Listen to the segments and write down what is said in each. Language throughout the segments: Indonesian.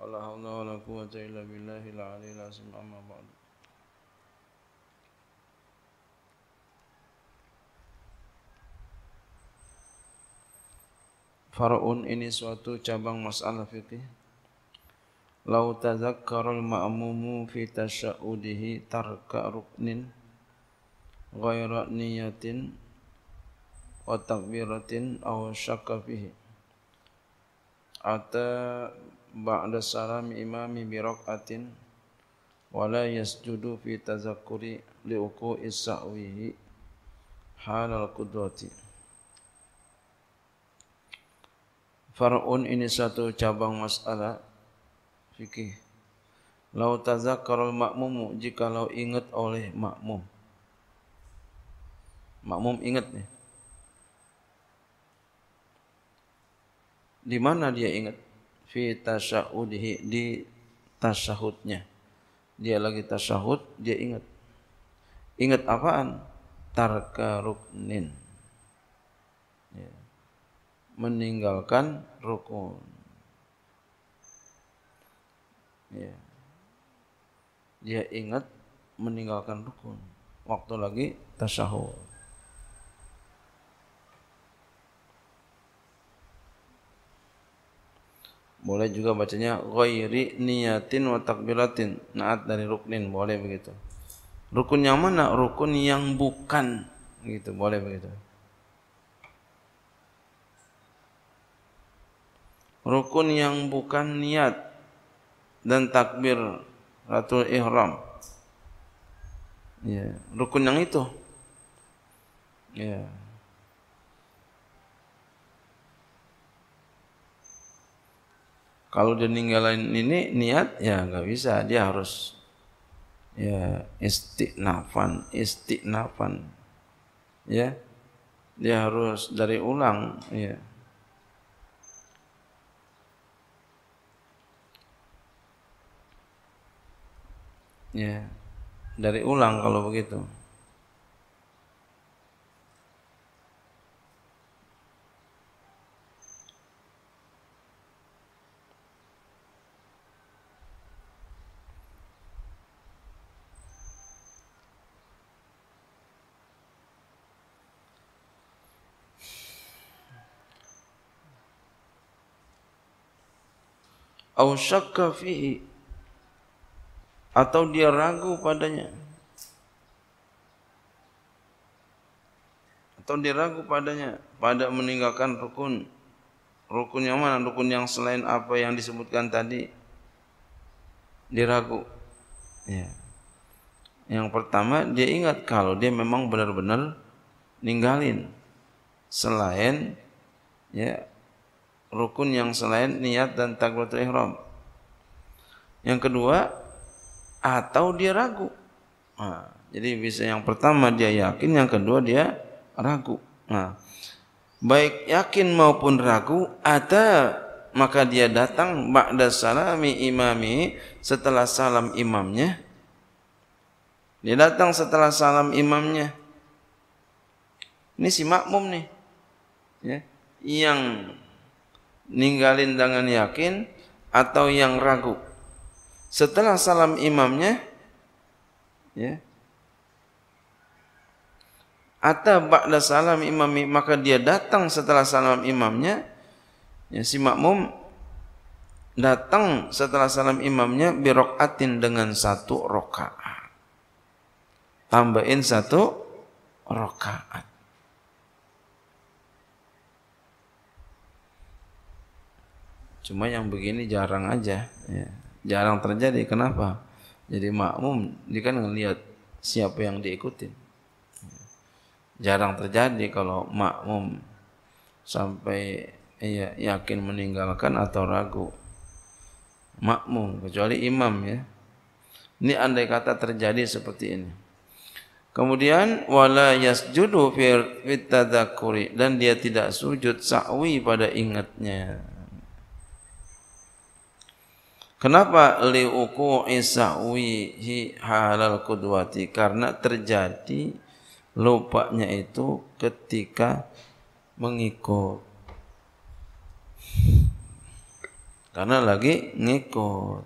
Wala haula wala quwwata illa billahil aliyil azim amma ba'du. Faraun ini suatu cabang masalah fikih. Lau tazakkarul ma'mumu fi tasya'udihi tarka ruknin ghaira niyatin wa takbiratin aw syakka fihi. Ata ba'da salam imami bi raq'atin wa la yasjudu fi tazakkuri li uqu'i sa'wihi hal al qudrati Far'un ini satu cabang masalah fikih. Lau tazakkarul makmumu jika law ingat oleh makmum. Makmum ingat nih. Di mana dia ingat? fi tasyahudhi di tasyahudnya. Dia lagi tasyahud, dia ingat. Ingat apaan? Tarka ruknin. Ya. Meninggalkan rukun. Ya. Dia ingat meninggalkan rukun. Waktu lagi tasyahud. Boleh juga bacanya ghairi niyatin wa takbiratin. Naat dari ruknin boleh begitu. Rukun yang mana? Rukun yang bukan gitu boleh begitu. Rukun yang bukan niat dan takbir ratul ihram. Ya, rukun yang itu. Ya. Yeah. Kalau dia ninggalin ini niat ya nggak bisa, dia harus ya istiqnafan istiqnafan Ya. Dia harus dari ulang, ya. Ya. Dari ulang kalau begitu. au syakka atau dia ragu padanya atau dia ragu padanya pada meninggalkan rukun rukun yang mana rukun yang selain apa yang disebutkan tadi dia ragu ya yang pertama dia ingat kalau dia memang benar-benar ninggalin selain ya rukun yang selain niat dan takbiratul ihram. Yang kedua atau dia ragu. Nah, jadi bisa yang pertama dia yakin, yang kedua dia ragu. Nah, baik yakin maupun ragu ada maka dia datang ba'da salami imami setelah salam imamnya. Dia datang setelah salam imamnya. Ini si makmum nih. Ya, yang ninggalin dengan yakin atau yang ragu. Setelah salam imamnya, ya, atau ba'da salam imam maka dia datang setelah salam imamnya ya, si makmum datang setelah salam imamnya birokatin dengan satu rokaat tambahin satu rokaat Cuma yang begini jarang aja, ya. jarang terjadi. Kenapa? Jadi makmum dia kan ngelihat siapa yang diikutin. Jarang terjadi kalau makmum sampai ya, yakin meninggalkan atau ragu. Makmum kecuali imam ya. Ini andai kata terjadi seperti ini. Kemudian wala yasjudu fir tadzakuri dan dia tidak sujud sa'wi pada ingatnya. Kenapa liuku isahwihi halal kudwati? Karena terjadi lupanya itu ketika mengikut. Karena lagi ngikut.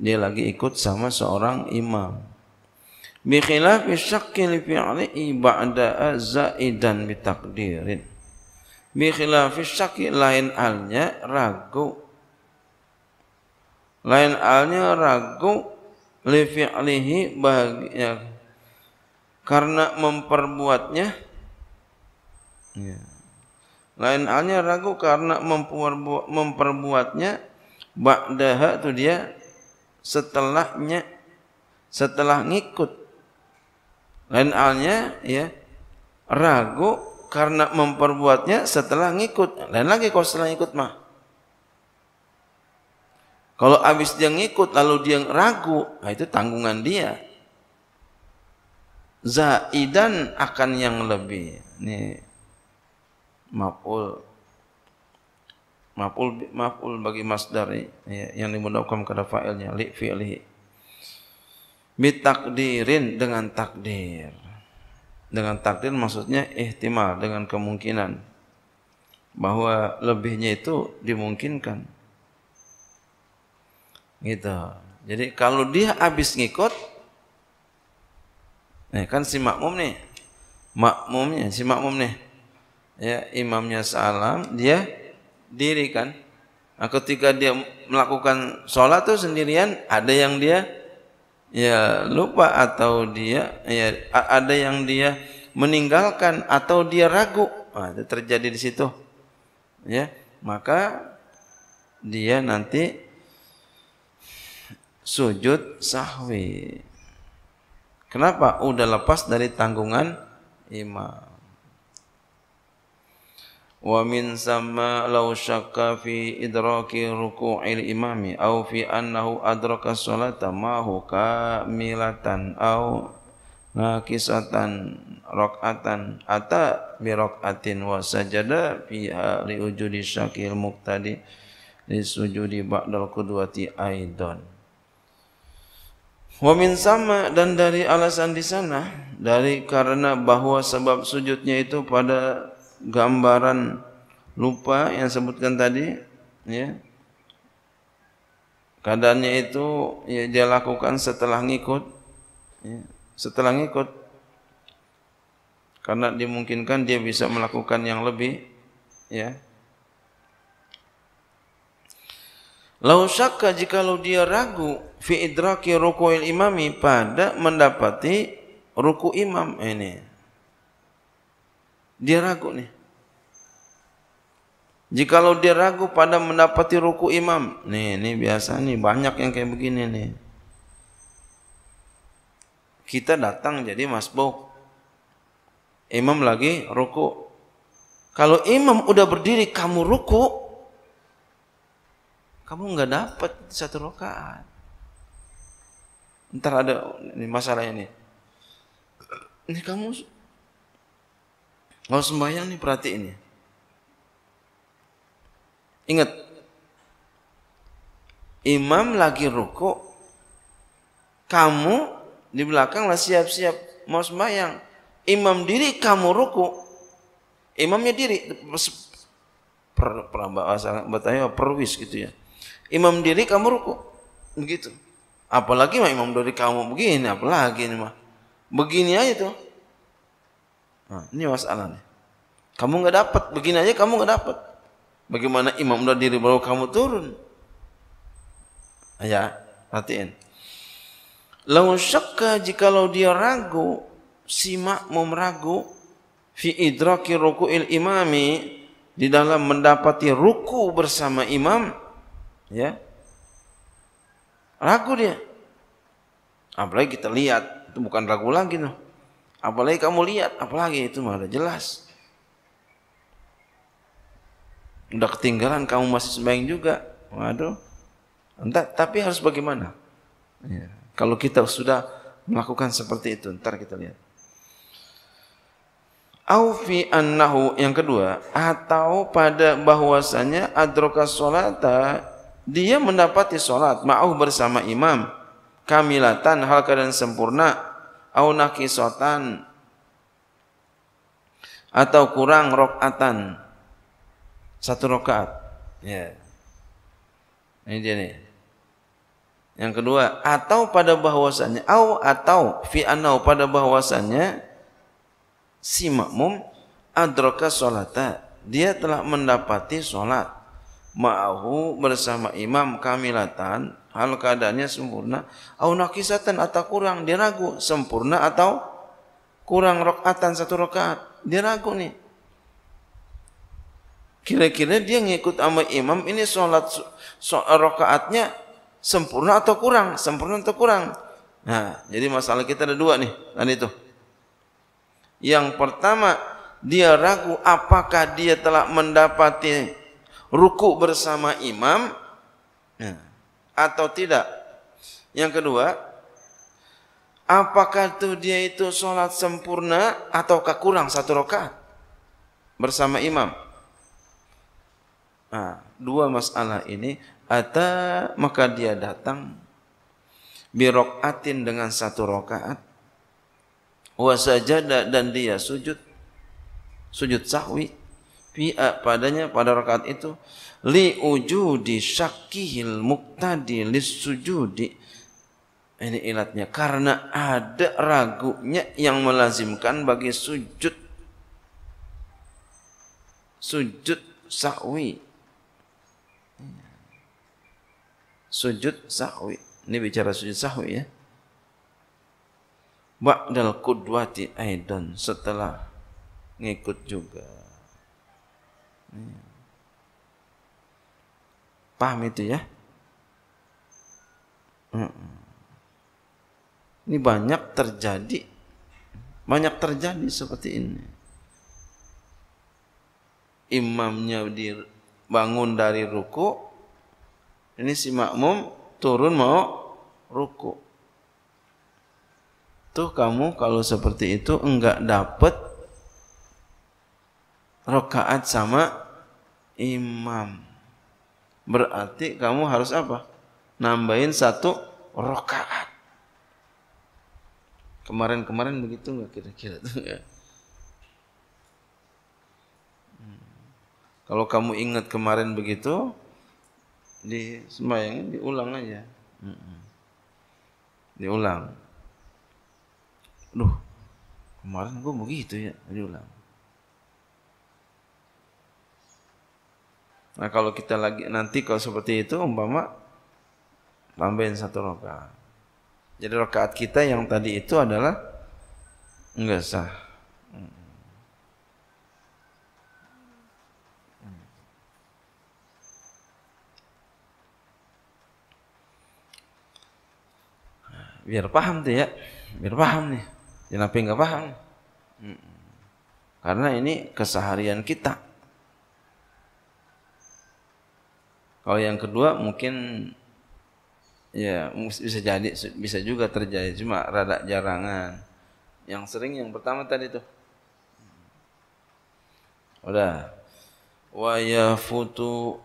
Dia lagi ikut sama seorang imam. Bikhilafi syakil fi'li'i zaidan bitakdirin bi khilafi syaki lain alnya ragu lain alnya ragu li fi'lihi bahagia karena memperbuatnya ya. lain alnya ragu karena memperbu memperbuatnya ba'daha itu dia setelahnya setelah ngikut lain alnya ya ragu karena memperbuatnya setelah ngikut. Lain lagi kalau setelah ngikut mah. Kalau habis dia ngikut lalu dia ragu, nah itu tanggungan dia. Zaidan akan yang lebih. Nih. Maful. Maful maful bagi masdar ya, yang dimudahkan kepada fa'ilnya li fi'lihi. Bitakdirin dengan takdir. Dengan takdir maksudnya ihtimal dengan kemungkinan bahwa lebihnya itu dimungkinkan. Gitu. Jadi kalau dia habis ngikut nih kan si makmum nih makmumnya si makmum nih ya imamnya salam dia diri kan nah, ketika dia melakukan sholat tuh sendirian ada yang dia ya lupa atau dia ya ada yang dia meninggalkan atau dia ragu nah, itu terjadi di situ ya maka dia nanti sujud sahwi kenapa udah lepas dari tanggungan imam wa min sama law syakka fi idraki ruku'il imami aw fi annahu adraka salata ma hu kamilatan aw naqisatan raq'atan ata bi raq'atin wa sajada fiha li wujudi syakil muqtadi li sujudi ba'dal qudwati aidan wa min sama dan dari alasan di sana dari karena bahwa sebab sujudnya itu pada gambaran lupa yang sebutkan tadi ya keadaannya itu ya dia lakukan setelah ngikut ya, setelah ngikut karena dimungkinkan dia bisa melakukan yang lebih ya Lau syakka jikalau dia ragu fi idraki ruku'il imami pada mendapati ruku imam ini. Dia ragu nih. Jikalau dia ragu pada mendapati ruku imam. Nih, ini biasa nih, banyak yang kayak begini nih. Kita datang jadi masbuk. Imam lagi ruku. Kalau imam udah berdiri kamu ruku, kamu nggak dapat satu rokaat. Ntar ada ini masalahnya nih. Ini kamu kalau sembahyang nih perhatiin ya. Ingat, imam lagi ruku, kamu di belakang lah siap-siap mau sembahyang. Imam diri kamu ruku, imamnya diri per, per, bertanya perwis gitu ya. Imam diri kamu ruku, begitu. Apalagi mah imam dari kamu begini, apalagi ini mah. Begini aja tuh Nah, ini masalahnya. Kamu nggak dapat, begini aja kamu nggak dapat. Bagaimana imam udah diri baru kamu turun? Ya, latihin. Lau syakka jikalau dia ragu, si makmum ragu fi idraki ruku'il imami di dalam mendapati ruku bersama imam ya ragu dia apalagi kita lihat itu bukan ragu lagi tuh Apalagi kamu lihat, apalagi itu malah jelas. Udah ketinggalan kamu masih sembahyang juga. Waduh. Entah, tapi harus bagaimana? Ya. Kalau kita sudah melakukan seperti itu, ntar kita lihat. Aufi annahu yang kedua atau pada bahwasanya adroka solata dia mendapati solat ma'uh bersama imam kamilatan hal keadaan sempurna au naqisotan atau kurang rokatan satu rokaat ya ini dia nih yang kedua atau pada bahwasannya au atau fi anau pada bahwasannya si makmum adroka solata dia telah mendapati solat ma'ahu bersama imam kamilatan hal keadaannya sempurna au nakisatan atau kurang dia ragu sempurna atau kurang rokatan satu rokaat dia ragu nih kira-kira dia ngikut sama imam ini sholat rokaatnya sempurna atau kurang sempurna atau kurang nah jadi masalah kita ada dua nih tadi kan itu yang pertama dia ragu apakah dia telah mendapati ruku bersama imam ya. atau tidak? Yang kedua, apakah tuh dia itu sholat sempurna ataukah kurang satu rakaat bersama imam? Nah, dua masalah ini atau maka dia datang birokatin dengan satu rokaat wasajada dan dia sujud sujud sahwi pihak eh, padanya pada rakaat itu li ujudi syakkihil muktadi sujudi ini ilatnya karena ada ragunya yang melazimkan bagi sujud sujud sahwi sujud sahwi ini bicara sujud sahwi ya ba'dal kudwati aidan setelah ngikut juga Iya. Paham itu ya? Ini banyak terjadi, banyak terjadi seperti ini. Imamnya bangun dari ruku, ini si makmum turun mau ruku. Tuh kamu kalau seperti itu enggak dapat rokaat sama imam. Berarti kamu harus apa? Nambahin satu rokaat. Kemarin-kemarin begitu nggak kira-kira tuh ya? Hmm. Kalau kamu ingat kemarin begitu, di sembahyang diulang aja. Hmm. Diulang. Duh, kemarin gue begitu ya, diulang. Nah kalau kita lagi nanti kalau seperti itu umpama tambahin satu rakaat. Jadi rakaat kita yang tadi itu adalah enggak sah. Biar paham tuh ya, biar paham nih. Jangan enggak paham. Hmm. Karena ini keseharian kita. Kalau yang kedua mungkin ya bisa jadi bisa juga terjadi cuma rada jarangan. Yang sering yang pertama tadi tuh. Udah. Wa yafutu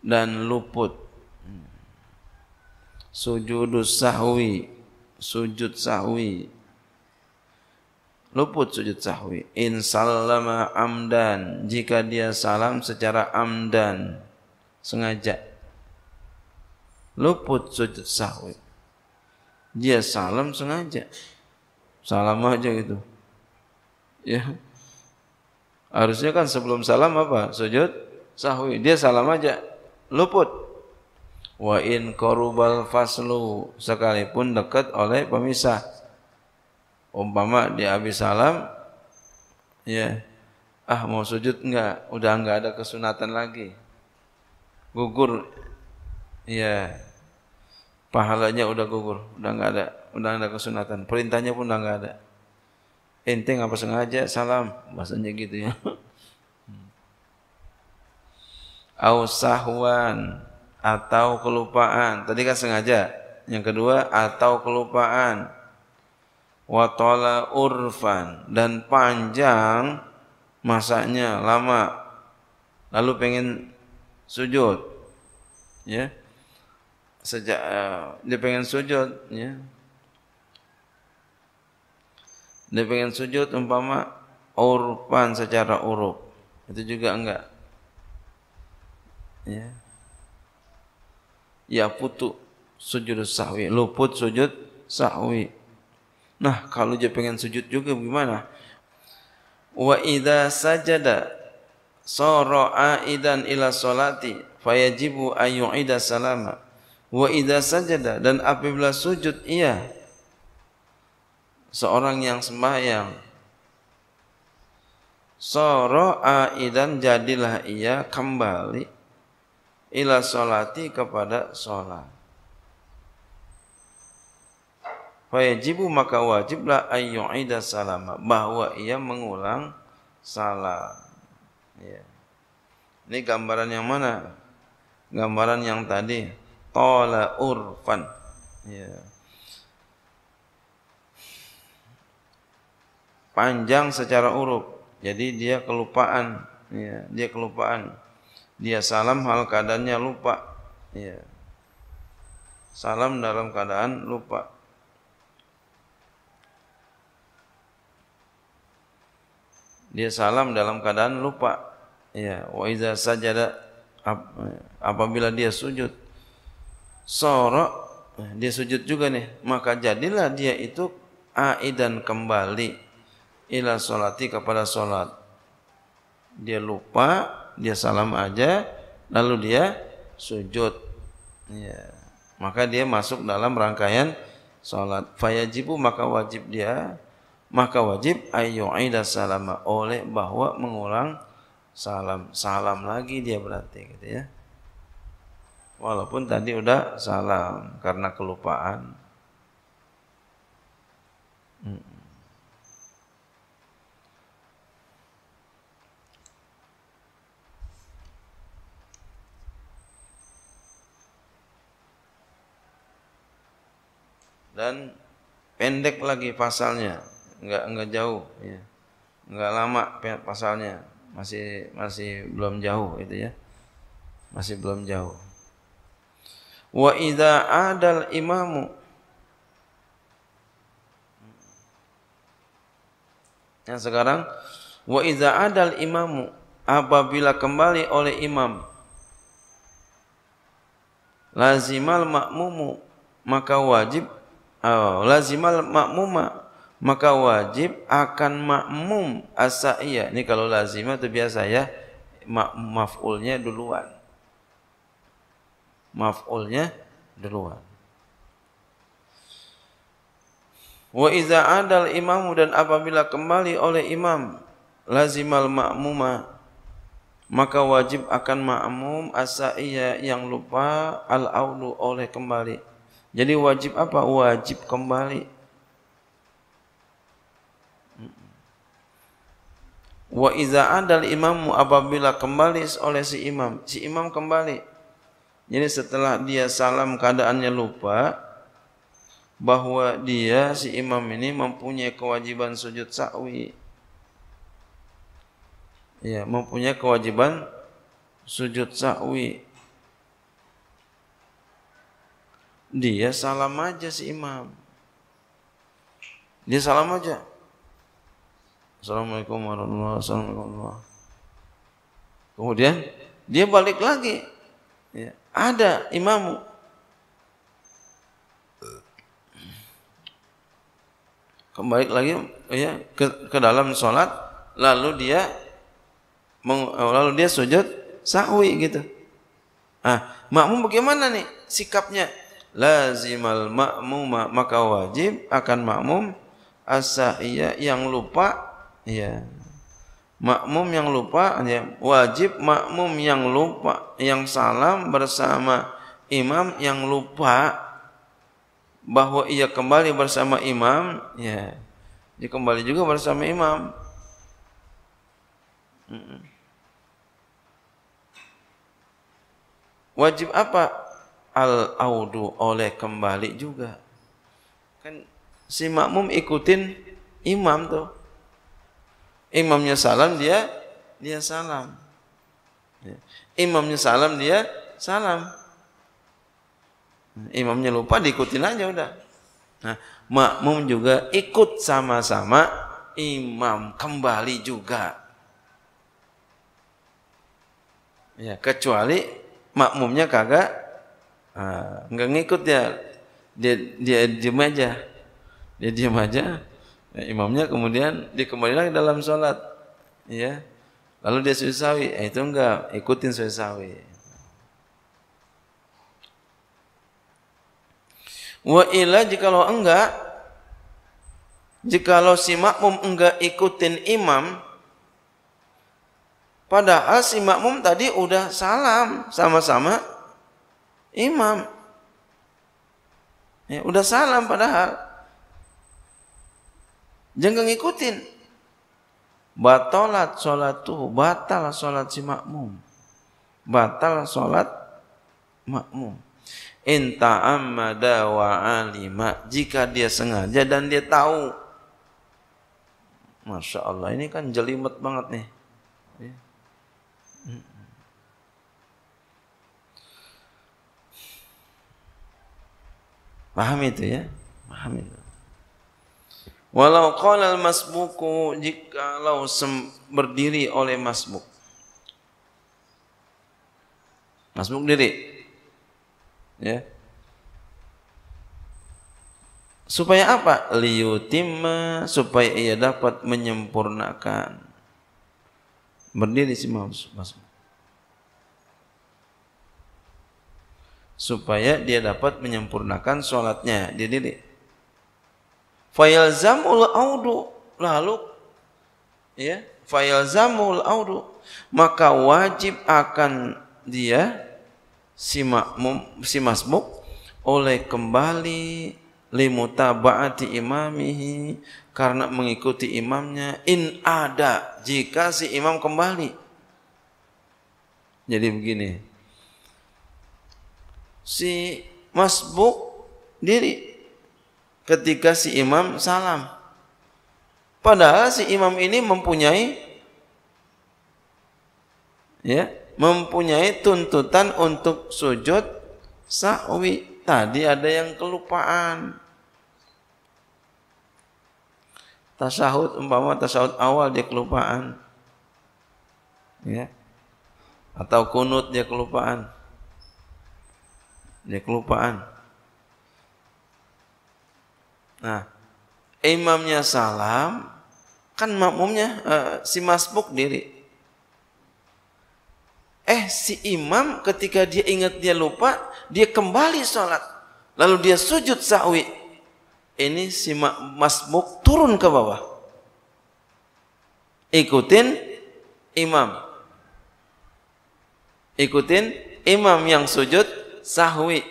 dan luput. sujud sahwi, sujud sahwi luput sujud sahwi in sallama amdan jika dia salam secara amdan sengaja luput sujud sahwi dia salam sengaja salam aja gitu ya harusnya kan sebelum salam apa sujud sahwi dia salam aja luput wa in qurbal faslu sekalipun dekat oleh pemisah umpama di Abi Salam ya ah mau sujud enggak udah enggak ada kesunatan lagi gugur ya pahalanya udah gugur udah enggak ada udah enggak ada kesunatan perintahnya pun udah enggak ada ente apa sengaja salam bahasanya gitu ya au atau kelupaan tadi kan sengaja yang kedua atau kelupaan watola urfan dan panjang masaknya lama lalu pengen sujud ya sejak eh, dia pengen sujud ya dia pengen sujud umpama urfan secara urup itu juga enggak ya ya putu sujud sahwi luput sujud sahwi Nah, kalau dia pengen sujud juga gimana? Wa idza sajada sara aidan ila salati fayajibu ayyu'ida salama. Wa idza sajada dan apabila sujud ia seorang yang sembahyang sara aidan jadilah ia kembali ila solati kepada salat. Fayajibu maka wajiblah ayyu'ida salama. Bahwa ia mengulang salam. Ya. Ini gambaran yang mana? Gambaran yang tadi. Tola urfan. Ya. Panjang secara urup. Jadi dia kelupaan. Ya. Dia kelupaan. Dia salam hal keadaannya lupa. Ya. Salam dalam keadaan lupa. dia salam dalam keadaan lupa ya wa iza sajada apabila dia sujud sorok dia sujud juga nih maka jadilah dia itu aidan kembali ila salati kepada solat dia lupa dia salam aja lalu dia sujud ya maka dia masuk dalam rangkaian solat fayajibu maka wajib dia maka wajib ayo aida salama oleh bahwa mengulang salam salam lagi dia berarti gitu ya walaupun tadi udah salam karena kelupaan hmm. dan pendek lagi pasalnya enggak enggak jauh ya nggak lama pasalnya masih masih belum jauh itu ya masih belum jauh wa idza adal imamu yang nah, sekarang wa idza adal imamu apabila kembali oleh imam lazimal makmumu maka wajib oh, lazimal makmuma maka wajib akan makmum as-sa'iyah. Ini kalau lazim atau biasa ya, maf'ulnya duluan. Maf'ulnya duluan. Wa iza adal imamu dan apabila kembali oleh imam lazimal ma'muma maka wajib akan ma'mum asa'iyah yang lupa al-aulu oleh kembali. Jadi wajib apa? Wajib kembali. Wa iza adal imamu apabila kembali oleh si imam, si imam kembali. Jadi setelah dia salam keadaannya lupa bahwa dia si imam ini mempunyai kewajiban sujud sawi. Ya, mempunyai kewajiban sujud sawi. Dia salam aja si imam. Dia salam aja. Assalamualaikum warahmatullahi wabarakatuh. Kemudian dia balik lagi. Ya, ada imammu. Kembali lagi ya ke, ke dalam sholat lalu dia meng, lalu dia sujud sahwi gitu. Ah, makmum bagaimana nih sikapnya? Lazimal makmum maka wajib akan makmum asaiya yang lupa Iya makmum yang lupa ya, wajib makmum yang lupa yang salam bersama imam yang lupa bahwa ia kembali bersama imam ya dia kembali juga bersama imam wajib apa al audu oleh kembali juga kan si makmum ikutin imam tuh Imamnya salam dia dia salam. Ya. Imamnya salam dia salam. Nah, imamnya lupa diikutin aja udah. Nah, makmum juga ikut sama-sama imam kembali juga. Ya, kecuali makmumnya kagak ah, nggak uh, ngikut ya Dia dia diem aja. Dia diem aja Ya, imamnya kemudian dia kembali lagi dalam sholat. Ya. Lalu dia suisawi, eh, itu enggak, ikutin suisawi. Wa ila jikalau enggak, jikalau si makmum enggak ikutin imam, padahal si makmum tadi udah salam sama-sama imam. Ya, udah salam padahal. Jangan ngikutin. Batalat sholat tuh batal sholat si makmum. Batal sholat makmum. Inta amma wa alima. Jika dia sengaja dan dia tahu. Masya Allah, ini kan jelimet banget nih. Paham itu ya? Paham itu. Walau qala jika masbuku jikalau berdiri oleh masbuk. Masbuk diri. Ya. Supaya apa? Liyutimma supaya ia dapat menyempurnakan. Berdiri si masbuk. Supaya dia dapat menyempurnakan sholatnya dia diri fayalzamul audu lalu ya fayalzamul audu maka wajib akan dia si makmum si masmuk oleh kembali limutaba'ati imamihi karena mengikuti imamnya in ada jika si imam kembali jadi begini si masbuk diri ketika si imam salam. Padahal si imam ini mempunyai ya, mempunyai tuntutan untuk sujud sawi Tadi ada yang kelupaan. Tasahud umpama tasahud awal dia kelupaan. Ya. Atau kunut dia kelupaan. Dia kelupaan Nah, imamnya salam, kan makmumnya uh, si masbuk diri. Eh, si imam ketika dia ingat dia lupa, dia kembali sholat. Lalu dia sujud sahwi. Ini si masbuk turun ke bawah. Ikutin imam. Ikutin imam yang sujud sahwi.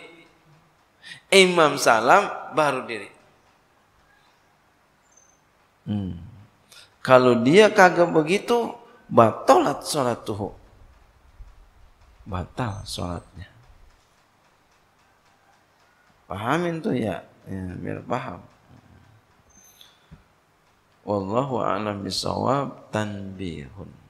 Imam salam baru diri. Hmm. Kalau dia kagak begitu, batalat sholat tuh. Batal sholatnya. Pahamin tuh ya, ya biar paham. Wallahu a'lam bisawab tanbihun.